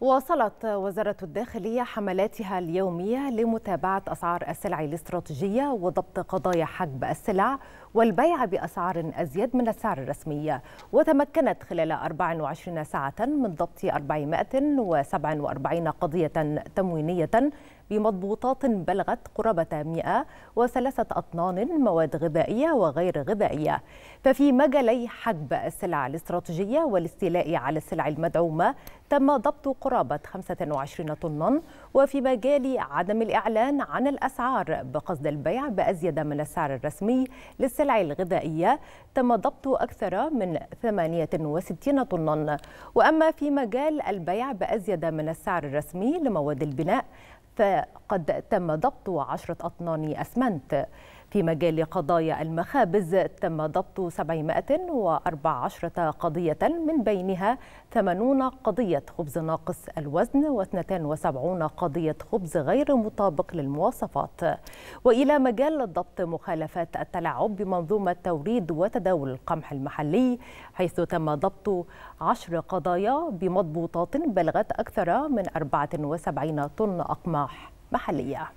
واصلت وزارة الداخلية حملاتها اليومية لمتابعة أسعار السلع الاستراتيجية وضبط قضايا حجب السلع والبيع بأسعار أزيد من السعر الرسمي وتمكنت خلال 24 ساعة من ضبط 447 قضية تموينية بمضبوطات بلغت قرابة 103 أطنان مواد غذائية وغير غذائية ففي مجالي حجب السلع الاستراتيجية والاستيلاء على السلع المدعومة تم ضبط قرابة قرابة 25 طنا وفي مجال عدم الإعلان عن الأسعار بقصد البيع بأزيد من السعر الرسمي للسلع الغذائية تم ضبط أكثر من 68 طنا وأما في مجال البيع بأزيد من السعر الرسمي لمواد البناء فقد تم ضبط عشرة أطنان أسمنت في مجال قضايا المخابز تم ضبط 714 قضية من بينها 80 قضية خبز ناقص الوزن و72 قضية خبز غير مطابق للمواصفات وإلى مجال ضبط مخالفات التلاعب بمنظومة توريد وتداول القمح المحلي حيث تم ضبط 10 قضايا بمضبوطات بلغت أكثر من 74 طن أقماع أرباح محلية